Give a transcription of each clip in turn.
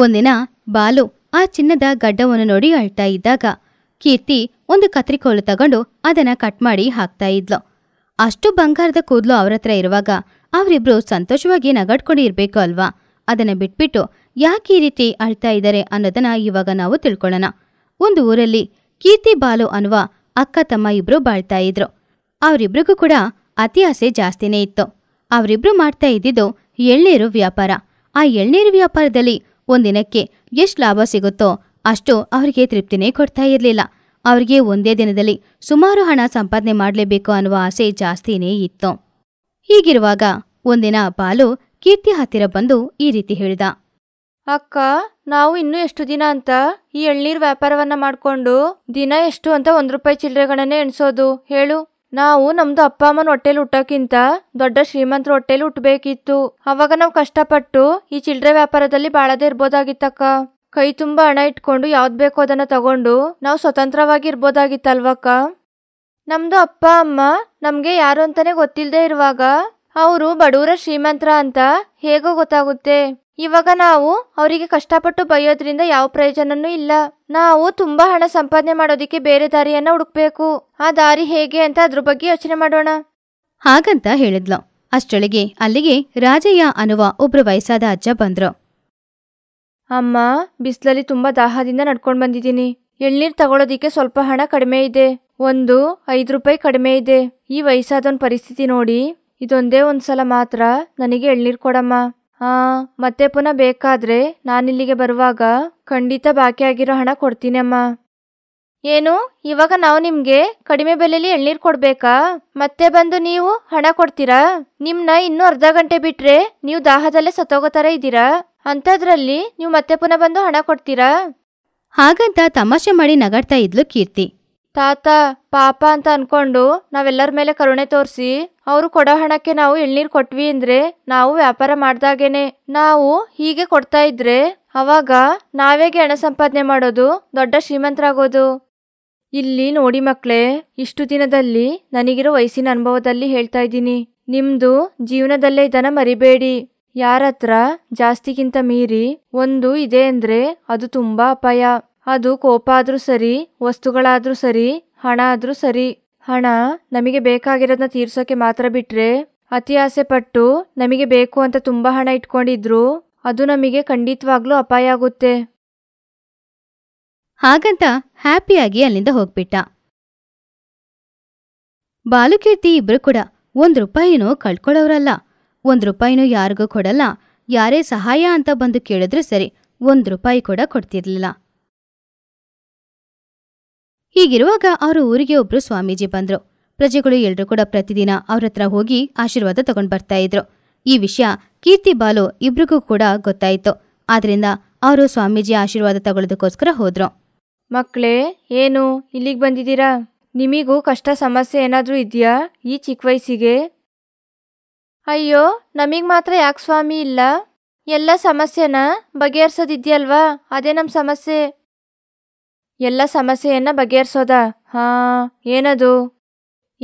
ಒಂದಿನ ಬಾಲು ಆ ಚಿನ್ನದ ಗಡ್ಡವನ್ನು ನೋಡಿ ಅಳ್ತಾ ಇದ್ದಾಗ ಕೀರ್ತಿ ಒಂದು ಕತ್ರಿಕೋಲು ತಗೊಂಡು ಅದನ್ನ ಕಟ್ ಮಾಡಿ ಹಾಕ್ತಾ ಇದ್ಲು ಅಷ್ಟು ಬಂಗಾರದ ಕೂದಲು ಅವರ ಹತ್ರ ಇರುವಾಗ ಅವರಿಬ್ರು ಸಂತೋಷವಾಗಿ ನಗಡ್ಕೊಂಡು ಇರಬೇಕು ಅಲ್ವಾ ಅದನ್ನ ಬಿಟ್ಬಿಟ್ಟು ಯಾಕೆ ಈ ರೀತಿ ಅಳ್ತಾ ಇದ್ದಾರೆ ಅನ್ನೋದನ್ನ ಇವಾಗ ನಾವು ತಿಳ್ಕೊಳ್ಳೋಣ ಒಂದು ಊರಲ್ಲಿ ಕೀರ್ತಿ ಬಾಲು ಅನ್ನುವ ಅಕ್ಕ ತಮ್ಮ ಇಬ್ರು ಬಾಳ್ತಾ ಇದ್ರು ಅವರಿಬ್ರಿಗೂ ಕೂಡ ಅತಿ ಆಸೆ ಜಾಸ್ತಿನೇ ಇತ್ತು ಅವರಿಬ್ರು ಮಾಡ್ತಾ ಇದ್ದಿದ್ದು ಎಳ್ನೀರು ವ್ಯಾಪಾರ ಆ ಎಳ್ನೀರು ವ್ಯಾಪಾರದಲ್ಲಿ ಒಂದಿನಕ್ಕೆ ಎಷ್ಟು ಲಾಭ ಸಿಗುತ್ತೋ ಅಷ್ಟು ಅವರಿಗೆ ತೃಪ್ತಿನೇ ಕೊಡ್ತಾ ಇರಲಿಲ್ಲ ಅವರಿಗೆ ಒಂದೇ ದಿನದಲ್ಲಿ ಸುಮಾರು ಹಣ ಸಂಪಾದನೆ ಮಾಡಲೇಬೇಕು ಅನ್ನುವ ಆಸೆ ಜಾಸ್ತಿನೇ ಇತ್ತು ಹೀಗಿರುವಾಗ ಒಂದಿನ ಬಾಲು ಕೀರ್ತಿ ಹತ್ತಿರ ಬಂದು ಈ ರೀತಿ ಹೇಳಿದ ಅಕ್ಕ ನಾವು ಇನ್ನೂ ಎಷ್ಟು ದಿನ ಅಂತ ಈ ಎಳ್ನೀರ್ ವ್ಯಾಪಾರವನ್ನ ಮಾಡಿಕೊಂಡು ದಿನ ಎಷ್ಟು ಅಂತ ಒಂದು ರೂಪಾಯಿ ಚಿಲ್ಲರೆಗಳನ್ನೇ ಎಣಿಸೋದು ಹೇಳು ನಾವು ನಮ್ದು ಅಪ್ಪ ಅಮ್ಮನ ಹೊಟ್ಟೆಲಿ ಹುಟ್ಟಕ್ಕಿಂತ ದೊಡ್ಡ ಶ್ರೀಮಂತರ ಹೊಟ್ಟೆಲಿ ಹುಟ್ಟಬೇಕಿತ್ತು ಅವಾಗ ನಾವು ಕಷ್ಟಪಟ್ಟು ಈ ಚಿಲ್ಲರೆ ವ್ಯಾಪಾರದಲ್ಲಿ ಬಾಳದೇ ಇರ್ಬೋದಾಗಿತ್ತಕ್ಕ ಕೈ ತುಂಬಾ ಹಣ ಇಟ್ಕೊಂಡು ಯಾವ್ದು ಬೇಕೋ ಅದನ್ನ ತಗೊಂಡು ನಾವು ಸ್ವತಂತ್ರವಾಗಿ ಇರ್ಬೋದಾಗಿತ್ತಲ್ವಕ್ಕ ನಮ್ದು ಅಪ್ಪ ಅಮ್ಮ ನಮಗೆ ಯಾರು ಅಂತಾನೆ ಗೊತ್ತಿಲ್ಲದೆ ಇರುವಾಗ ಅವರು ಬಡವರ ಶ್ರೀಮಂತರ ಅಂತ ಹೇಗೋ ಗೊತ್ತಾಗುತ್ತೆ ಇವಾಗ ನಾವು ಅವರಿಗೆ ಕಷ್ಟಪಟ್ಟು ಬೈಯೋದ್ರಿಂದ ಯಾವ ಪ್ರಯೋಜನನೂ ಇಲ್ಲ ನಾವು ತುಂಬಾ ಹಣ ಸಂಪಾದನೆ ಮಾಡೋದಕ್ಕೆ ಬೇರೆ ದಾರಿಯನ್ನ ಹುಡುಕ್ಬೇಕು ಆ ದಾರಿ ಹೇಗೆ ಅಂತ ಅದ್ರ ಬಗ್ಗೆ ಯೋಚನೆ ಮಾಡೋಣ ಹಾಗಂತ ಹೇಳಿದ್ಲು ಅಷ್ಟೊಳಗೆ ಅಲ್ಲಿಗೆ ರಾಜಯ್ಯ ಅನ್ನುವ ಒಬ್ರು ವಯಸ್ಸಾದ ಅಜ್ಜ ಬಂದ್ರು ಅಮ್ಮ ಬಿಸಿಲಲ್ಲಿ ತುಂಬಾ ದಾಹದಿಂದ ನಡ್ಕೊಂಡು ಬಂದಿದ್ದೀನಿ ಎಳ್ನೀರ್ ತಗೊಳೋದಿಕ್ಕೆ ಸ್ವಲ್ಪ ಹಣ ಕಡಿಮೆ ಇದೆ ಒಂದು ಐದು ರೂಪಾಯಿ ಕಡಿಮೆ ಇದೆ ಈ ವಯಸ್ಸಾದ ಪರಿಸ್ಥಿತಿ ನೋಡಿ ಇದೊಂದೇ ಒಂದ್ಸಲ ಮಾತ್ರ ನನಗೆ ಎಳ್ನೀರ್ ಕೊಡಮ್ಮ ಮತ್ತೆ ಪುನಃ ಬೇಕಾದರೆ ನಾನಿಲ್ಲಿಗೆ ಬರುವಾಗ ಖಂಡಿತ ಬಾಕಿ ಆಗಿರೋ ಹಣ ಕೊಡ್ತೀನಿ ಅಮ್ಮ ಏನು ಇವಾಗ ನಾವು ನಿಮಗೆ ಕಡಿಮೆ ಬೆಲೆಯಲ್ಲಿ ಎಳ್ನೀರು ಕೊಡ್ಬೇಕಾ ಮತ್ತೆ ಬಂದು ನೀವು ಹಣ ಕೊಡ್ತೀರಾ ನಿಮ್ಮನ್ನ ಇನ್ನೂ ಅರ್ಧ ಗಂಟೆ ಬಿಟ್ರೆ ನೀವು ದಾಹದಲ್ಲೇ ಸತ್ತೋಗೋತರ ಇದ್ದೀರಾ ಅಂಥದ್ರಲ್ಲಿ ನೀವು ಮತ್ತೆ ಪುನಃ ಬಂದು ಹಣ ಕೊಡ್ತೀರಾ ಹಾಗಂತ ತಮಾಷೆ ಮಾಡಿ ನಗಾಡ್ತಾ ಇದ್ಲು ಕೀರ್ತಿ ತಾತ ಪಾಪ ಅಂತ ಅನ್ಕೊಂಡು ನಾವೆಲ್ಲರ ಮೇಲೆ ಕರುಣೆ ತೋರಿಸಿ ಅವರು ಕೊಡೋ ಹಣಕ್ಕೆ ನಾವು ಎಳ್ನೀರು ಕೊಟ್ವಿ ಅಂದ್ರೆ ನಾವು ವ್ಯಾಪಾರ ಮಾಡ್ದಾಗೇನೆ ನಾವು ಹೀಗೆ ಕೊಡ್ತಾ ಇದ್ರೆ ಅವಾಗ ನಾವೇಗೆ ಹಣ ಸಂಪಾದನೆ ಮಾಡೋದು ದೊಡ್ಡ ಶ್ರೀಮಂತರಾಗೋದು ಇಲ್ಲಿ ನೋಡಿ ಮಕ್ಕಳೇ ಇಷ್ಟು ದಿನದಲ್ಲಿ ನನಗಿರೋ ವಯಸ್ಸಿನ ಅನುಭವದಲ್ಲಿ ಹೇಳ್ತಾ ಇದ್ದೀನಿ ನಿಮ್ದು ಜೀವನದಲ್ಲೇ ಇದನ್ನ ಮರಿಬೇಡಿ ಯಾರತ್ರ ಜಾಸ್ತಿಗಿಂತ ಮೀರಿ ಒಂದು ಇದೆ ಅಂದ್ರೆ ಅದು ತುಂಬಾ ಅಪಾಯ ಅದು ಕೋಪ ಆದ್ರೂ ಸರಿ ವಸ್ತುಗಳಾದರೂ ಸರಿ ಹಣ ಆದರೂ ಸರಿ ಹಣ ನಮಗೆ ಬೇಕಾಗಿರೋದನ್ನ ತೀರ್ಸೋಕೆ ಮಾತ್ರ ಬಿಟ್ರೆ ಅತಿ ಆಸೆ ಪಟ್ಟು ನಮಗೆ ಬೇಕು ಅಂತ ತುಂಬ ಹಣ ಇಟ್ಕೊಂಡಿದ್ರು ಅದು ನಮಗೆ ಖಂಡಿತವಾಗ್ಲೂ ಅಪಾಯ ಆಗುತ್ತೆ ಹಾಗಂತ ಹ್ಯಾಪಿಯಾಗಿ ಅಲ್ಲಿಂದ ಹೋಗ್ಬಿಟ್ಟ ಬಾಲುಕೀರ್ತಿ ಇಬ್ರು ಕೂಡ ಒಂದ್ ರೂಪಾಯಿನೂ ಕಳ್ಕೊಳ್ಳೋರಲ್ಲ ಒಂದ್ ರೂಪಾಯಿನೂ ಯಾರಿಗೂ ಕೊಡಲ್ಲ ಯಾರೇ ಸಹಾಯ ಅಂತ ಬಂದು ಕೇಳಿದ್ರೆ ಸರಿ ಒಂದ್ ರೂಪಾಯಿ ಕೂಡ ಕೊಡ್ತಿರ್ಲಿಲ್ಲ ಹೀಗಿರುವಾಗ ಅವರು ಊರಿಗೆ ಒಬ್ರು ಸ್ವಾಮೀಜಿ ಬಂದ್ರು ಪ್ರಜೆಗಳು ಎಲ್ಲರೂ ಕೂಡ ಪ್ರತಿದಿನ ಅವ್ರ ಹತ್ರ ಹೋಗಿ ಆಶೀರ್ವಾದ ತಗೊಂಡ್ ಬರ್ತಾ ಇದ್ರು ಈ ವಿಷಯ ಕೀರ್ತಿ ಬಾಲು ಇಬ್ರಿಗೂ ಕೂಡ ಗೊತ್ತಾಯಿತು ಆದ್ರಿಂದ ಅವರು ಸ್ವಾಮೀಜಿ ಆಶೀರ್ವಾದ ತಗೊಳ್ಳೋದಕ್ಕೋಸ್ಕರ ಹೋದ್ರು ಮಕ್ಕಳೇ ಏನು ಇಲ್ಲಿಗೆ ಬಂದಿದ್ದೀರಾ ನಿಮಿಗೂ ಕಷ್ಟ ಸಮಸ್ಯೆ ಏನಾದರೂ ಇದೆಯಾ ಈ ಚಿಕ್ಕ ವಯಸ್ಸಿಗೆ ಅಯ್ಯೋ ನಮಗೆ ಮಾತ್ರ ಯಾಕೆ ಸ್ವಾಮಿ ಇಲ್ಲ ಎಲ್ಲ ಸಮಸ್ಯೆನ ಬಗೆಹರಿಸೋದಿದ್ಯಲ್ವಾ ಅದೇ ನಮ್ಮ ಸಮಸ್ಯೆ ಎಲ್ಲ ಸಮಸ್ಯೆಯನ್ನ ಬಗೆಹರಿಸೋದ ಹಾಂ ಏನದು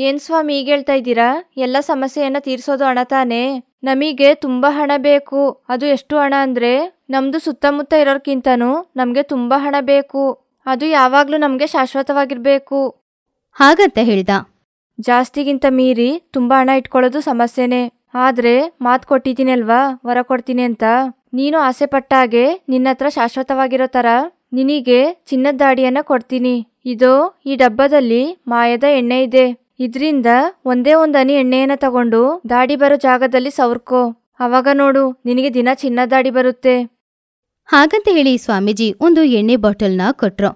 ಏನು ಸ್ವಾಮಿ ಈಗ ಹೇಳ್ತಾ ಇದ್ದೀರಾ ಎಲ್ಲ ಸಮಸ್ಯೆಯನ್ನ ತೀರಿಸೋದು ಹಣ ತಾನೇ ನಮಗೆ ತುಂಬ ಹಣ ಬೇಕು ಅದು ಎಷ್ಟು ಹಣ ಅಂದರೆ ನಮ್ಮದು ಸುತ್ತಮುತ್ತ ಇರೋರ್ಕಿಂತನೂ ನಮಗೆ ತುಂಬ ಹಣ ಬೇಕು ಅದು ಯಾವಾಗಲೂ ನಮಗೆ ಶಾಶ್ವತವಾಗಿರಬೇಕು ಹಾಗಂತ ಹೇಳ್ದ ಜಾಸ್ತಿಗಿಂತ ಮೀರಿ ತುಂಬ ಹಣ ಇಟ್ಕೊಳ್ಳೋದು ಸಮಸ್ಯೆನೇ ಆದರೆ ಮಾತು ಅಲ್ವಾ ವರ ಕೊಡ್ತೀನಿ ಅಂತ ನೀನು ಆಸೆ ಪಟ್ಟಾಗೆ ನಿನ್ನ ಹತ್ರ ಶಾಶ್ವತವಾಗಿರೋ ಥರ ನಿನಗೆ ಚಿನ್ನದಾಡಿಯನ್ನ ಕೊಡ್ತೀನಿ ಇದು ಈ ಡಬ್ಬದಲ್ಲಿ ಮಾಯದ ಎಣ್ಣೆ ಇದೆ ಇದ್ರಿಂದ ಒಂದೇ ಒಂದನಿ ಹನಿ ಎಣ್ಣೆಯನ್ನ ತಗೊಂಡು ದಾಡಿ ಬರೋ ಜಾಗದಲ್ಲಿ ಸವರ್ಕೋ ಅವಾಗ ನೋಡು ನಿನಗೆ ದಿನ ಚಿನ್ನದಾಡಿ ಬರುತ್ತೆ ಹಾಗಂತ ಹೇಳಿ ಸ್ವಾಮೀಜಿ ಒಂದು ಎಣ್ಣೆ ಬಾಟಲ್ನ ಕೊಟ್ರು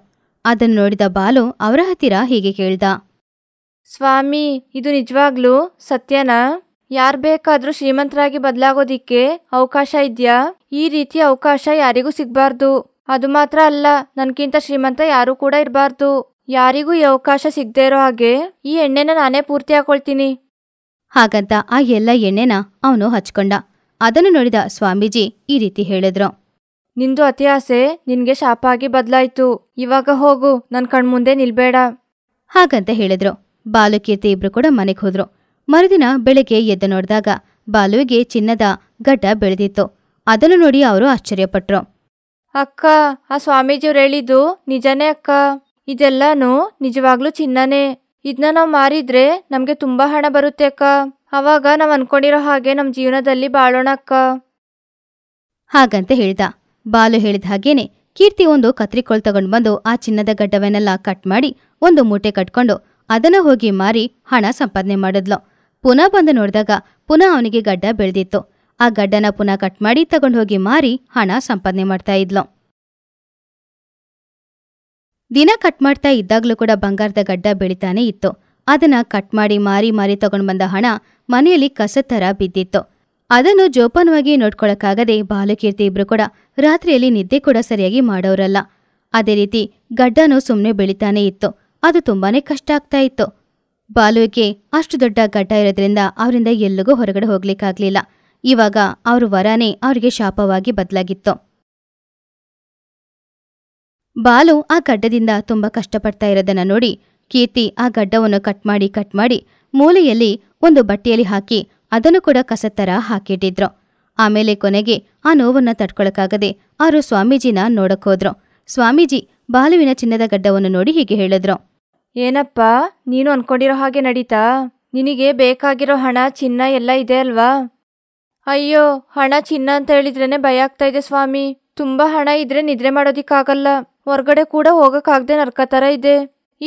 ಅದನ್ನು ನೋಡಿದ ಬಾಲು ಅವರ ಹತ್ತಿರ ಹೀಗೆ ಕೇಳ್ದ ಸ್ವಾಮಿ ಇದು ನಿಜವಾಗ್ಲೂ ಸತ್ಯನಾ ಯಾರು ಬೇಕಾದರೂ ಶ್ರೀಮಂತರಾಗಿ ಬದಲಾಗೋದಿಕ್ಕೆ ಅವಕಾಶ ಇದ್ಯಾ ಈ ರೀತಿ ಅವಕಾಶ ಯಾರಿಗೂ ಸಿಗಬಾರ್ದು ಅದು ಮಾತ್ರ ಅಲ್ಲ ನನಗಿಂತ ಶ್ರೀಮಂತ ಯಾರು ಕೂಡ ಇರಬಾರ್ದು ಯಾರಿಗೂ ಈ ಅವಕಾಶ ಸಿಗದೇ ಇರೋ ಹಾಗೆ ಈ ಎಣ್ಣೆನ ನಾನೇ ಪೂರ್ತಿ ಹಾಕೊಳ್ತೀನಿ ಹಾಗಂತ ಆ ಎಲ್ಲ ಎಣ್ಣೆನ ಅವನು ಹಚ್ಕೊಂಡ ಅದನ್ನು ನೋಡಿದ ಸ್ವಾಮೀಜಿ ಈ ರೀತಿ ಹೇಳಿದ್ರು ನಿಂದು ಅತಿ ಆಸೆ ನಿನ್ಗೆ ಶಾಪ ಆಗಿ ಬದಲಾಯ್ತು ಇವಾಗ ಹೋಗು ನನ್ನ ಕಣ್ಮುಂದೆ ನಿಲ್ಬೇಡ ಹಾಗಂತ ಹೇಳಿದ್ರು ಬಾಲುಕೀರ್ತಿ ಇಬ್ರು ಕೂಡ ಮನೆಗೆ ಹೋದ್ರು ಮರುದಿನ ಬೆಳಗ್ಗೆ ಎದ್ದು ನೋಡಿದಾಗ ಬಾಲುವಿಗೆ ಚಿನ್ನದ ಗಡ್ಡ ಬೆಳೆದಿತ್ತು ಅದನ್ನು ನೋಡಿ ಅವರು ಆಶ್ಚರ್ಯಪಟ್ರು ಅಕ್ಕ ಆ ಸ್ವಾಮೀಜಿಯವ್ರು ಹೇಳಿದ್ದು ನಿಜನೇ ಅಕ್ಕ ಇದೆಲ್ಲಾನು ನಿಜವಾಗ್ಲೂ ಚಿನ್ನನೇ ಇದನ್ನ ನಾವು ಮಾರಿದ್ರೆ ನಮಗೆ ತುಂಬಾ ಹಣ ಬರುತ್ತೆ ಅಕ್ಕ ಅವಾಗ ನಾವು ಅನ್ಕೊಂಡಿರೋ ಹಾಗೆ ನಮ್ಮ ಜೀವನದಲ್ಲಿ ಬಾಳೋಣ ಅಕ್ಕ ಹಾಗಂತ ಹೇಳ್ದ ಬಾಲು ಹೇಳಿದ ಹಾಗೇನೆ ಕೀರ್ತಿ ಒಂದು ಕತ್ರಿಕೋಳ್ ತಗೊಂಡು ಬಂದು ಆ ಚಿನ್ನದ ಗಡ್ಡವನ್ನೆಲ್ಲ ಕಟ್ ಮಾಡಿ ಒಂದು ಮೂಟೆ ಕಟ್ಕೊಂಡು ಅದನ್ನ ಹೋಗಿ ಮಾರಿ ಹಣ ಸಂಪಾದನೆ ಮಾಡಿದ್ಲು ಪುನಃ ಬಂದು ನೋಡಿದಾಗ ಪುನಃ ಅವನಿಗೆ ಗಡ್ಡ ಬೆಳೆದಿತ್ತು ಆ ಗಡ್ಡನ ಪುನಃ ಕಟ್ ಮಾಡಿ ತಗೊಂಡು ಹೋಗಿ ಮಾರಿ ಹಣ ಸಂಪಾದನೆ ಮಾಡ್ತಾ ಇದ್ಲು ದಿನ ಕಟ್ ಮಾಡ್ತಾ ಇದ್ದಾಗ್ಲೂ ಕೂಡ ಬಂಗಾರದ ಗಡ್ಡ ಬೆಳಿತಾನೆ ಇತ್ತು ಅದನ್ನ ಕಟ್ ಮಾಡಿ ಮಾರಿ ಮಾರಿ ತಗೊಂಡು ಬಂದ ಹಣ ಮನೆಯಲ್ಲಿ ಕಸ ತರ ಬಿದ್ದಿತ್ತು ಅದನ್ನು ಜೋಪಾನವಾಗಿ ನೋಡ್ಕೊಳಕ್ಕಾಗದೆ ಬಾಲಕೀರ್ತಿ ಇಬ್ರು ಕೂಡ ರಾತ್ರಿಯಲ್ಲಿ ನಿದ್ದೆ ಕೂಡ ಸರಿಯಾಗಿ ಮಾಡೋರಲ್ಲ ಅದೇ ರೀತಿ ಗಡ್ಡನೂ ಸುಮ್ಮನೆ ಬೆಳಿತಾನೆ ಇತ್ತು ಅದು ತುಂಬಾನೇ ಕಷ್ಟ ಆಗ್ತಾ ಇತ್ತು ಬಾಲುವಿಗೆ ಅಷ್ಟು ದೊಡ್ಡ ಗಡ್ಡ ಇರೋದ್ರಿಂದ ಅವರಿಂದ ಎಲ್ಲಿಗೂ ಹೊರಗಡೆ ಹೋಗ್ಲಿಕ್ಕಾಗ್ಲಿಲ್ಲ ಇವಾಗ ಅವರು ವರನೇ ಅವರಿಗೆ ಶಾಪವಾಗಿ ಬದಲಾಗಿತ್ತು ಬಾಲು ಆ ಗಡ್ಡದಿಂದ ತುಂಬಾ ಕಷ್ಟಪಡ್ತಾ ಇರೋದನ್ನ ನೋಡಿ ಕೀರ್ತಿ ಆ ಗಡ್ಡವನ್ನು ಕಟ್ ಮಾಡಿ ಕಟ್ ಮಾಡಿ ಮೂಲೆಯಲ್ಲಿ ಒಂದು ಬಟ್ಟೆಯಲ್ಲಿ ಹಾಕಿ ಅದನ್ನು ಕೂಡ ಕಸತ್ತರ ಹಾಕಿಟ್ಟಿದ್ರು ಆಮೇಲೆ ಕೊನೆಗೆ ಆ ನೋವನ್ನ ತಡ್ಕೊಳಕ್ಕಾಗದೆ ಅವರು ಸ್ವಾಮೀಜಿನ ನೋಡಕ್ಕೋದ್ರು ಸ್ವಾಮೀಜಿ ಬಾಲುವಿನ ಚಿನ್ನದ ಗಡ್ಡವನ್ನು ನೋಡಿ ಹೀಗೆ ಹೇಳಿದ್ರು ಏನಪ್ಪ ನೀನು ಅನ್ಕೊಂಡಿರೋ ಹಾಗೆ ನಡೀತಾ ನಿನಗೆ ಬೇಕಾಗಿರೋ ಹಣ ಚಿನ್ನ ಎಲ್ಲ ಇದೆ ಅಲ್ವಾ ಅಯ್ಯೋ ಹಣ ಚಿನ್ನ ಅಂತ ಹೇಳಿದ್ರೇನೆ ಭಯ ಆಗ್ತಾ ಇದೆ ಸ್ವಾಮಿ ತುಂಬಾ ಹಣ ಇದ್ರೆ ನಿದ್ರೆ ಮಾಡೋದಿಕ್ಕಾಗಲ್ಲ ಹೊರಗಡೆ ಕೂಡ ಹೋಗಕ್ಕಾಗದೆ ನರ್ಕ ತರ ಇದೆ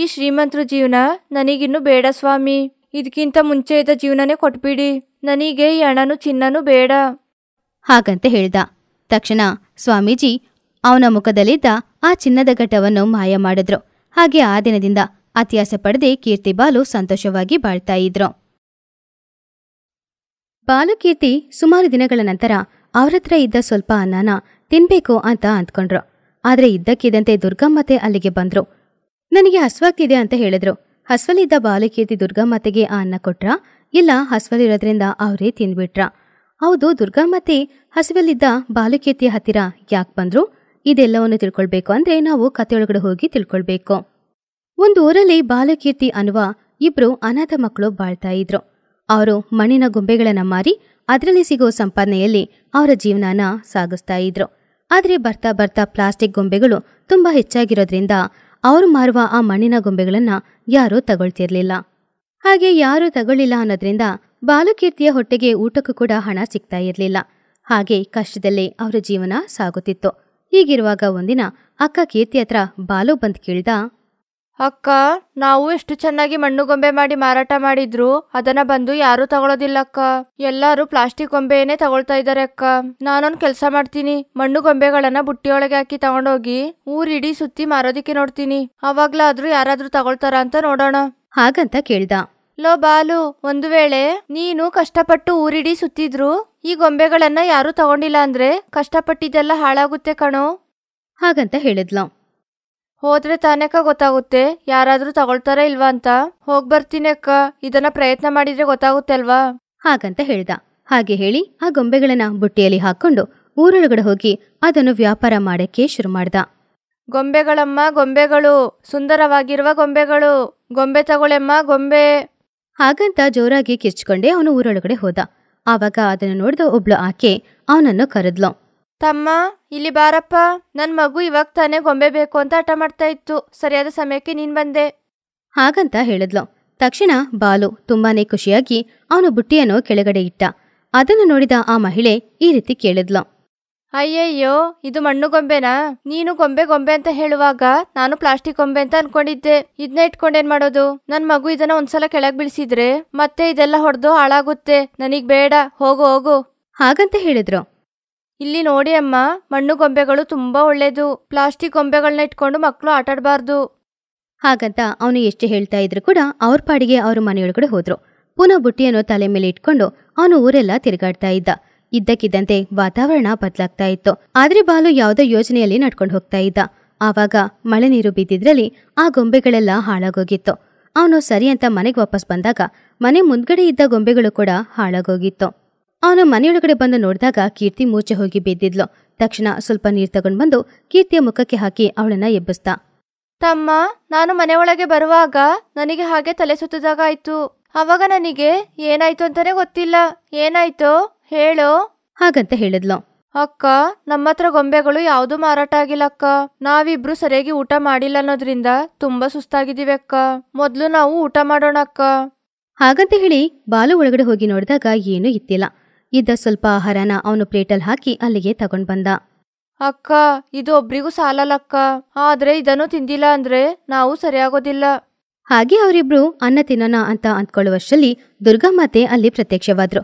ಈ ಶ್ರೀಮಂತರ ಜೀವನ ನನಗಿನ್ನು ಬೇಡ ಸ್ವಾಮಿ ಇದಕ್ಕಿಂತ ಮುಂಚೆ ಇದ್ದ ಜೀವನನೇ ಕೊಟ್ಬಿಡಿ ನನಗೆ ಈ ಹಣನು ಚಿನ್ನನು ಬೇಡ ಹಾಗಂತ ಹೇಳ್ದ ತಕ್ಷಣ ಸ್ವಾಮೀಜಿ ಅವನ ಮುಖದಲ್ಲಿದ್ದ ಆ ಚಿನ್ನದ ಘಟವನ್ನು ಮಾಯ ಮಾಡಿದ್ರು ಹಾಗೆ ಆ ದಿನದಿಂದ ಅತಿಯಾಸ ಪಡೆದೇ ಕೀರ್ತಿಬಾಲು ಸಂತೋಷವಾಗಿ ಬಾಳ್ತಾ ಇದ್ರು ಬಾಲಕೀರ್ತಿ ಸುಮಾರು ದಿನಗಳ ನಂತರ ಅವರತ್ರ ಇದ್ದ ಸ್ವಲ್ಪ ಅನ್ನನ ತಿನ್ಬೇಕು ಅಂತ ಅಂದ್ಕೊಂಡ್ರು ಆದ್ರೆ ಇದ್ದಕ್ಕಿದ್ದಂತೆ ದುರ್ಗಮ್ಮತೆ ಅಲ್ಲಿಗೆ ಬಂದ್ರು ನನಗೆ ಹಸ್ವಾಗ್ತಿದೆ ಅಂತ ಹೇಳಿದ್ರು ಹಸ್ವಲಿದ್ದ ಬಾಲಕೀರ್ತಿ ದುರ್ಗಮ್ಮತೆಗೆ ಆ ಅನ್ನ ಕೊಟ್ರ ಇಲ್ಲ ಹಸ್ವಲಿರೋದ್ರಿಂದ ಅವರೇ ತಿನ್ಬಿಟ್ರ ಹೌದು ದುರ್ಗಮ್ಮತೆ ಹಸುವಲ್ಲಿದ್ದ ಬಾಲಕೀರ್ತಿಯ ಹತ್ತಿರ ಯಾಕೆ ಬಂದ್ರು ಇದೆಲ್ಲವನ್ನು ತಿಳ್ಕೊಳ್ಬೇಕು ಅಂದ್ರೆ ನಾವು ಕಥೆಯೊಳಗಡೆ ಹೋಗಿ ತಿಳ್ಕೊಳ್ಬೇಕು ಒಂದು ಊರಲ್ಲಿ ಬಾಲಕೀರ್ತಿ ಅನ್ನುವ ಇಬ್ರು ಅನಾಥ ಮಕ್ಕಳು ಬಾಳ್ತಾ ಇದ್ರು ಅವರು ಮಣ್ಣಿನ ಗೊಂಬೆಗಳನ್ನು ಮಾರಿ ಅದರಲ್ಲಿ ಸಿಗೋ ಸಂಪಾದನೆಯಲ್ಲಿ ಅವರ ಜೀವನಾನ ಸಾಗಿಸ್ತಾ ಇದ್ರು ಆದರೆ ಬರ್ತಾ ಬರ್ತಾ ಪ್ಲಾಸ್ಟಿಕ್ ಗೊಂಬೆಗಳು ತುಂಬ ಹೆಚ್ಚಾಗಿರೋದ್ರಿಂದ ಅವರು ಮಾರುವ ಆ ಮಣ್ಣಿನ ಗೊಂಬೆಗಳನ್ನು ಯಾರೂ ತಗೊಳ್ತಿರ್ಲಿಲ್ಲ ಹಾಗೆ ಯಾರೂ ತಗೊಳ್ಳಿಲ್ಲ ಅನ್ನೋದ್ರಿಂದ ಬಾಲಕೀರ್ತಿಯ ಹೊಟ್ಟೆಗೆ ಊಟಕ್ಕೂ ಕೂಡ ಹಣ ಸಿಗ್ತಾ ಇರಲಿಲ್ಲ ಹಾಗೆ ಕಷ್ಟದಲ್ಲೇ ಅವರ ಜೀವನ ಸಾಗುತ್ತಿತ್ತು ಹೀಗಿರುವಾಗ ಒಂದಿನ ಅಕ್ಕ ಕೀರ್ತಿ ಹತ್ರ ಬಾಲು ಬಂದು ಕೇಳ್ದಾ ಅಕ್ಕ ನಾವು ಎಷ್ಟು ಚೆನ್ನಾಗಿ ಮಣ್ಣು ಗೊಂಬೆ ಮಾಡಿ ಮಾರಾಟ ಮಾಡಿದ್ರು ಅದನ್ನ ಬಂದು ಯಾರು ತಗೊಳೋದಿಲ್ಲ ಅಕ್ಕ ಎಲ್ಲಾರು ಪ್ಲಾಸ್ಟಿಕ್ ಗೊಂಬೆನೇ ತಗೊಳ್ತಾ ಇದ್ದಾರೆ ಅಕ್ಕ ನಾನೊಂದ್ ಕೆಲಸ ಮಾಡ್ತೀನಿ ಮಣ್ಣು ಗೊಂಬೆಗಳನ್ನ ಬುಟ್ಟಿಯೊಳಗೆ ಹಾಕಿ ತಗೊಂಡೋಗಿ ಊರಿಡೀ ಸುತ್ತಿ ಮಾರೋದಿಕ್ಕೆ ನೋಡ್ತೀನಿ ಅವಾಗ್ಲಾದ್ರೂ ಯಾರಾದ್ರೂ ತಗೊಳ್ತಾರ ಅಂತ ನೋಡೋಣ ಹಾಗಂತ ಕೇಳ್ದ ಲೋ ಬಾಲು ಒಂದು ವೇಳೆ ನೀನು ಕಷ್ಟಪಟ್ಟು ಊರಿಡೀ ಸುತ್ತಿದ್ರು ಈ ಗೊಂಬೆಗಳನ್ನ ಯಾರು ತಗೊಂಡಿಲ್ಲ ಅಂದ್ರೆ ಕಷ್ಟಪಟ್ಟಿದ್ದೆಲ್ಲ ಹಾಳಾಗುತ್ತೆ ಕಣೋ ಹಾಗಂತ ಹೇಳಿದ್ಲ ಹೋದ್ರೆ ತಾನೇಕ ಗೊತ್ತಾಗುತ್ತೆ ಯಾರಾದ್ರೂ ತಗೊಳ್ತಾರ ಇಲ್ವಾ ಅಂತ ಹೋಗ್ ಬರ್ತೀನಿ ಅಕ್ಕ ಇದನ್ನ ಪ್ರಯತ್ನ ಮಾಡಿದ್ರೆ ಗೊತ್ತಾಗುತ್ತೆ ಅಲ್ವಾ ಹಾಗಂತ ಹೇಳ್ದ ಹಾಗೆ ಹೇಳಿ ಆ ಗೊಂಬೆಗಳನ್ನ ಬುಟ್ಟಿಯಲ್ಲಿ ಹಾಕೊಂಡು ಊರೊಳಗಡೆ ಹೋಗಿ ಅದನ್ನು ವ್ಯಾಪಾರ ಮಾಡಕ್ಕೆ ಶುರು ಮಾಡ್ದ ಗೊಂಬೆಗಳಮ್ಮ ಗೊಂಬೆಗಳು ಸುಂದರವಾಗಿರುವ ಗೊಂಬೆಗಳು ಗೊಂಬೆ ತಗೊಳೆಮ್ಮ ಗೊಂಬೆ ಹಾಗಂತ ಜೋರಾಗಿ ಕಿರ್ಚ್ಕೊಂಡೆ ಅವನು ಊರೊಳಗಡೆ ಹೋದ ಆವಾಗ ಅದನ್ನು ನೋಡಿದ ಒಬ್ಳು ಆಕೆ ಅವನನ್ನು ಕರೆದ್ಲು ತಮ್ಮ ಇಲ್ಲಿ ಬಾರಪ್ಪ ನನ್ ಮಗು ಇವಾಗ ತಾನೇ ಗೊಂಬೆ ಬೇಕು ಅಂತ ಹಠ ಮಾಡ್ತಾ ಇತ್ತು ಸರಿಯಾದ ಸಮಯಕ್ಕೆ ನೀನ್ ಬಂದೆ ಹಾಗಂತ ಹೇಳಿದ್ಲು ತಕ್ಷಣ ಬಾಲು ತುಂಬಾನೇ ಖುಷಿಯಾಗಿ ಅವನು ಬುಟ್ಟಿಯನ್ನು ಕೆಳಗಡೆ ಇಟ್ಟ ಅದನ್ನು ನೋಡಿದ ಆ ಮಹಿಳೆ ಈ ರೀತಿ ಕೇಳಿದ್ಲು ಅಯ್ಯಯ್ಯೋ ಇದು ಮಣ್ಣು ಗೊಂಬೆನಾ ನೀನು ಗೊಂಬೆ ಗೊಂಬೆ ಅಂತ ಹೇಳುವಾಗ ನಾನು ಪ್ಲಾಸ್ಟಿಕ್ ಗೊಂಬೆ ಅಂತ ಅನ್ಕೊಂಡಿದ್ದೆ ಇದನ್ನ ಇಟ್ಕೊಂಡೇನ್ ಮಾಡೋದು ನನ್ ಮಗು ಇದನ್ನ ಒಂದ್ಸಲ ಕೆಳಗ್ ಬೀಳಿಸಿದ್ರೆ ಮತ್ತೆ ಇದೆಲ್ಲ ಹೊಡೆದು ಹಾಳಾಗುತ್ತೆ ನನಗ್ ಬೇಡ ಹೋಗು ಹೋಗು ಹಾಗಂತ ಹೇಳಿದ್ರು ಇಲ್ಲಿ ನೋಡಿ ಅಮ್ಮ ಮಣ್ಣು ಗೊಂಬೆಗಳು ತುಂಬಾ ಒಳ್ಳೇದು ಪ್ಲಾಸ್ಟಿಕ್ ಗೊಂಬೆಗಳನ್ನ ಇಟ್ಕೊಂಡು ಮಕ್ಕಳು ಆಟಾಡಬಾರ್ದು ಹಾಗಂತ ಅವನು ಎಷ್ಟು ಹೇಳ್ತಾ ಇದ್ರು ಕೂಡ ಅವ್ರ ಪಾಡಿಗೆ ಅವರು ಮನೆಯೊಳಗಡೆ ಹೋದ್ರು ಪುನಃ ಬುಟ್ಟಿಯನ್ನು ತಲೆ ಮೇಲೆ ಇಟ್ಕೊಂಡು ಅವನು ಊರೆಲ್ಲ ತಿರುಗಾಡ್ತಾ ಇದ್ದ ಇದ್ದಕ್ಕಿದ್ದಂತೆ ವಾತಾವರಣ ಬದಲಾಗ್ತಾ ಇತ್ತು ಆದ್ರೆ ಬಾಲು ಯಾವುದೋ ಯೋಜನೆಯಲ್ಲಿ ನಡ್ಕೊಂಡು ಹೋಗ್ತಾ ಇದ್ದ ಆವಾಗ ಮಳೆ ನೀರು ಬಿದ್ದಿದ್ರಲ್ಲಿ ಆ ಗೊಂಬೆಗಳೆಲ್ಲ ಹಾಳಾಗೋಗಿತ್ತು ಅವನು ಸರಿ ಅಂತ ಮನೆಗೆ ವಾಪಸ್ ಬಂದಾಗ ಮನೆ ಮುಂದ್ಗಡೆ ಇದ್ದ ಗೊಂಬೆಗಳು ಕೂಡ ಹಾಳಾಗೋಗಿತ್ತು ಅವನು ಮನೆಯೊಳಗಡೆ ಬಂದು ನೋಡಿದಾಗ ಕೀರ್ತಿ ಮೂಚೆ ಹೋಗಿ ಬಿದ್ದಿದ್ಲು ತಕ್ಷಣ ಸ್ವಲ್ಪ ನೀರು ತಗೊಂಡು ಬಂದು ಕೀರ್ತಿಯ ಮುಖಕ್ಕೆ ಹಾಕಿ ಅವಳನ್ನ ಎಬ್ಬಿಸ್ತಾ ತಮ್ಮ ನಾನು ಮನೆಯೊಳಗೆ ಬರುವಾಗ ನನಗೆ ಹಾಗೆ ತಲೆ ಸುತ್ತಿದಾಗ ಆಯ್ತು ಅವಾಗ ನನಗೆ ಏನಾಯ್ತು ಅಂತಾನೆ ಗೊತ್ತಿಲ್ಲ ಏನಾಯ್ತು ಹೇಳೋ ಹಾಗಂತ ಹೇಳಿದ್ಲು ಅಕ್ಕ ನಮ್ಮ ಹತ್ರ ಗೊಂಬೆಗಳು ಯಾವ್ದು ಮಾರಾಟ ಆಗಿಲ್ಲ ಅಕ್ಕ ನಾವಿಬ್ರು ಸರಿಯಾಗಿ ಊಟ ಮಾಡಿಲ್ಲ ಅನ್ನೋದ್ರಿಂದ ತುಂಬಾ ಸುಸ್ತಾಗಿದ್ದೀವಿ ಅಕ್ಕ ಮೊದಲು ನಾವು ಊಟ ಮಾಡೋಣ ಅಕ್ಕ ಹಾಗಂತ ಹೇಳಿ ಬಾಲು ಒಳಗಡೆ ಹೋಗಿ ನೋಡಿದಾಗ ಏನೂ ಇತ್ತಿಲ್ಲ ಇದ್ದ ಸ್ವಲ್ಪ ಆಹಾರನ ಅವನು ಪ್ಲೇಟಲ್ಲಿ ಹಾಕಿ ಅಲ್ಲಿಗೆ ತಗೊಂಡ್ ಬಂದ ಅಕ್ಕ ಇದು ಒಬ್ರಿಗೂ ಸಾಲಲ್ಲಕ್ಕ ಆದ್ರೆ ಇದನ್ನು ತಿಂದಿಲ್ಲ ಅಂದ್ರೆ ನಾವು ಸರಿಯಾಗೋದಿಲ್ಲ ಹಾಗೆ ಅವರಿಬ್ರು ಅನ್ನ ತಿನ್ನೋಣ ಅಂತ ಅಂದ್ಕೊಳ್ಳುವಷ್ಟರಲ್ಲಿ ಮಾತೆ ಅಲ್ಲಿ ಪ್ರತ್ಯಕ್ಷವಾದ್ರು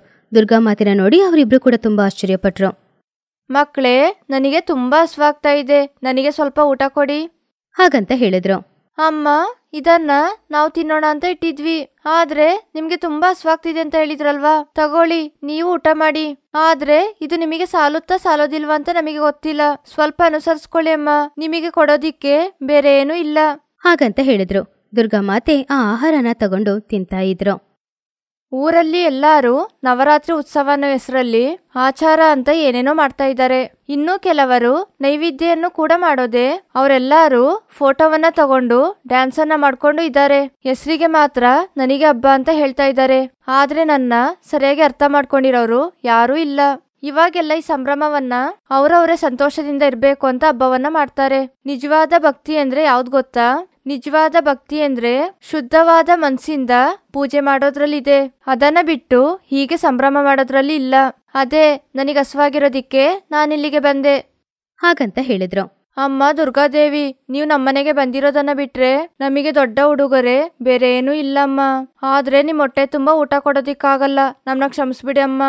ಮಾತಿನ ನೋಡಿ ಅವರಿಬ್ರು ಕೂಡ ತುಂಬಾ ಆಶ್ಚರ್ಯಪಟ್ರು ಮಕ್ಕಳೇ ನನಗೆ ತುಂಬಾ ಹಸ್ವಾಗ್ತಾ ಇದೆ ನನಗೆ ಸ್ವಲ್ಪ ಊಟ ಕೊಡಿ ಹಾಗಂತ ಹೇಳಿದ್ರು ಅಮ್ಮ ಇದನ್ನ ನಾವು ತಿನ್ನೋಣ ಅಂತ ಇಟ್ಟಿದ್ವಿ ಆದ್ರೆ ನಿಮ್ಗೆ ತುಂಬಾ ಸ್ವಾಗ್ತಿದೆ ಅಂತ ಹೇಳಿದ್ರಲ್ವಾ ತಗೊಳ್ಳಿ ನೀವು ಊಟ ಮಾಡಿ ಆದ್ರೆ ಇದು ನಿಮಗೆ ಸಾಲುತ್ತಾ ಸಾಲೋದಿಲ್ವಾ ಅಂತ ನಮಗೆ ಗೊತ್ತಿಲ್ಲ ಸ್ವಲ್ಪ ಅನುಸರಿಸ್ಕೊಳ್ಳಿ ಅಮ್ಮ ನಿಮಗೆ ಕೊಡೋದಿಕ್ಕೆ ಬೇರೆ ಏನೂ ಇಲ್ಲ ಹಾಗಂತ ಹೇಳಿದ್ರು ಮಾತೆ ಆ ಆಹಾರನ ತಗೊಂಡು ತಿಂತಾ ಇದ್ರು ಊರಲ್ಲಿ ಎಲ್ಲರೂ ನವರಾತ್ರಿ ಉತ್ಸವನ ಹೆಸರಲ್ಲಿ ಆಚಾರ ಅಂತ ಏನೇನೋ ಮಾಡ್ತಾ ಇದ್ದಾರೆ ಇನ್ನು ಕೆಲವರು ನೈವೇದ್ಯನ್ನು ಕೂಡ ಮಾಡೋದೆ ಅವರೆಲ್ಲರೂ ಫೋಟೋವನ್ನ ತಗೊಂಡು ಡ್ಯಾನ್ಸ್ ಅನ್ನ ಮಾಡ್ಕೊಂಡು ಇದ್ದಾರೆ ಹೆಸರಿಗೆ ಮಾತ್ರ ನನಗೆ ಹಬ್ಬ ಅಂತ ಹೇಳ್ತಾ ಇದ್ದಾರೆ ಆದ್ರೆ ನನ್ನ ಸರಿಯಾಗಿ ಅರ್ಥ ಮಾಡ್ಕೊಂಡಿರೋರು ಯಾರೂ ಇಲ್ಲ ಇವಾಗೆಲ್ಲ ಈ ಸಂಭ್ರಮವನ್ನ ಅವರವರೇ ಸಂತೋಷದಿಂದ ಇರಬೇಕು ಅಂತ ಹಬ್ಬವನ್ನ ಮಾಡ್ತಾರೆ ನಿಜವಾದ ಭಕ್ತಿ ಅಂದ್ರೆ ಯಾವ್ದು ಗೊತ್ತಾ ನಿಜವಾದ ಭಕ್ತಿ ಅಂದ್ರೆ ಶುದ್ಧವಾದ ಮನ್ಸಿಂದ ಪೂಜೆ ಮಾಡೋದ್ರಲ್ಲಿದೆ ಅದನ್ನ ಬಿಟ್ಟು ಹೀಗೆ ಸಂಭ್ರಮ ಮಾಡೋದ್ರಲ್ಲಿ ಇಲ್ಲ ಅದೇ ನನಗೆ ಹಸುವಾಗಿರೋದಿಕ್ಕೆ ನಾನಿಲ್ಲಿಗೆ ಬಂದೆ ಹಾಗಂತ ಹೇಳಿದ್ರು ಅಮ್ಮ ದುರ್ಗಾದೇವಿ ನೀವು ನಮ್ಮನೆಗೆ ಬಂದಿರೋದನ್ನ ಬಿಟ್ರೆ ನಮಗೆ ದೊಡ್ಡ ಉಡುಗೊರೆ ಬೇರೆ ಏನೂ ಇಲ್ಲಮ್ಮ ಆದ್ರೆ ನಿಮ್ ಹೊಟ್ಟೆ ತುಂಬಾ ಊಟ ಕೊಡೋದಿಕ್ಕಾಗಲ್ಲ ನಮ್ನ ಕ್ಷಮಿಸ್ಬಿಡಿ ಅಮ್ಮ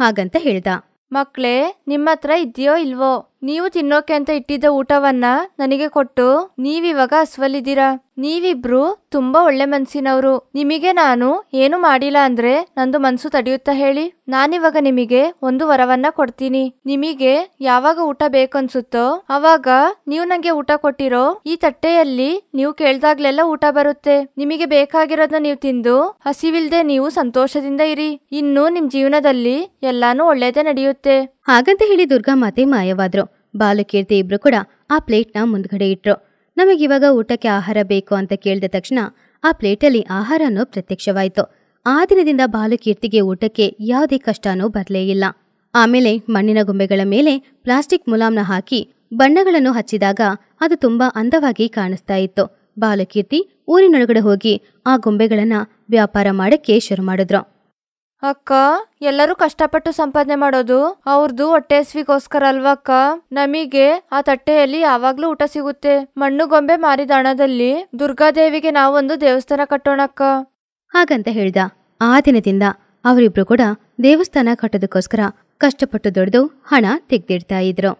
ಹಾಗಂತ ಹೇಳ್ದ ಮಕ್ಳೇ ನಿಮ್ಮ ಹತ್ರ ಇದೆಯೋ ಇಲ್ವೋ ನೀವು ತಿನ್ನೋಕೆ ಅಂತ ಇಟ್ಟಿದ್ದ ಊಟವನ್ನ ನನಗೆ ಕೊಟ್ಟು ನೀವಿವಾಗ ಅಸ್ವಲ್ಲಿದ್ದೀರಾ ನೀವಿಬ್ರು ತುಂಬಾ ಒಳ್ಳೆ ಮನ್ಸಿನವ್ರು ನಿಮಗೆ ನಾನು ಏನು ಮಾಡಿಲ್ಲ ಅಂದ್ರೆ ನಂದು ಮನ್ಸು ತಡೆಯುತ್ತಾ ಹೇಳಿ ನಾನಿವಾಗ ನಿಮಗೆ ಒಂದು ವರವನ್ನ ಕೊಡ್ತೀನಿ ನಿಮಗೆ ಯಾವಾಗ ಊಟ ಬೇಕನ್ಸುತ್ತೋ ಅವಾಗ ನೀವು ನಂಗೆ ಊಟ ಕೊಟ್ಟಿರೋ ಈ ತಟ್ಟೆಯಲ್ಲಿ ನೀವು ಕೇಳ್ದಾಗ್ಲೆಲ್ಲ ಊಟ ಬರುತ್ತೆ ನಿಮಗೆ ಬೇಕಾಗಿರೋದನ್ನ ನೀವು ತಿಂದು ಹಸಿವಿಲ್ದೆ ನೀವು ಸಂತೋಷದಿಂದ ಇರಿ ಇನ್ನು ನಿಮ್ ಜೀವನದಲ್ಲಿ ಎಲ್ಲಾನು ಒಳ್ಳೇದೇ ನಡೆಯುತ್ತೆ ಹಾಗಂತ ಹೇಳಿ ದುರ್ಗಾ ಮಾತೆ ಮಾಯವಾದ್ರು ಬಾಲಕೀರ್ತಿ ಇಬ್ರು ಕೂಡ ಆ ಪ್ಲೇಟ್ ನ ಮುಂದ್ಗಡೆ ಇಟ್ರು ನಮಗಿವಾಗ ಊಟಕ್ಕೆ ಆಹಾರ ಬೇಕು ಅಂತ ಕೇಳಿದ ತಕ್ಷಣ ಆ ಪ್ಲೇಟಲ್ಲಿ ಆಹಾರನೂ ಪ್ರತ್ಯಕ್ಷವಾಯಿತು ಆ ದಿನದಿಂದ ಬಾಲಕೀರ್ತಿಗೆ ಊಟಕ್ಕೆ ಯಾವುದೇ ಕಷ್ಟನೂ ಬರಲೇ ಇಲ್ಲ ಆಮೇಲೆ ಮಣ್ಣಿನ ಗೊಂಬೆಗಳ ಮೇಲೆ ಪ್ಲಾಸ್ಟಿಕ್ ಮುಲಾಮ್ನ ಹಾಕಿ ಬಣ್ಣಗಳನ್ನು ಹಚ್ಚಿದಾಗ ಅದು ತುಂಬಾ ಅಂದವಾಗಿ ಕಾಣಿಸ್ತಾ ಇತ್ತು ಬಾಲಕೀರ್ತಿ ಊರಿನೊಳಗಡೆ ಹೋಗಿ ಆ ಗೊಂಬೆಗಳನ್ನ ವ್ಯಾಪಾರ ಮಾಡಕ್ಕೆ ಶುರು ಮಾಡಿದ್ರು ಅಕ್ಕ ಎಲ್ಲರೂ ಕಷ್ಟಪಟ್ಟು ಸಂಪಾದನೆ ಮಾಡೋದು ಅವ್ರದ್ದು ಹೊಟ್ಟೆ ಅಲ್ವಕ್ಕ ಅಲ್ವಾ ಅಕ್ಕ ನಮಗೆ ಆ ತಟ್ಟೆಯಲ್ಲಿ ಯಾವಾಗ್ಲೂ ಊಟ ಸಿಗುತ್ತೆ ಮಣ್ಣು ಗೊಂಬೆ ಮಾರಿದ ಹಣದಲ್ಲಿ ದುರ್ಗಾದೇವಿಗೆ ನಾವೊಂದು ದೇವಸ್ಥಾನ ಕಟ್ಟೋಣಕ್ಕ ಹಾಗಂತ ಹೇಳಿದ ಆ ದಿನದಿಂದ ಅವರಿಬ್ರು ಕೂಡ ದೇವಸ್ಥಾನ ಕಟ್ಟೋದಕ್ಕೋಸ್ಕರ ಕಷ್ಟಪಟ್ಟು ದೊಡ್ಡದು ಹಣ ತೆಗ್ದಿಡ್ತಾ ಇದ್ರು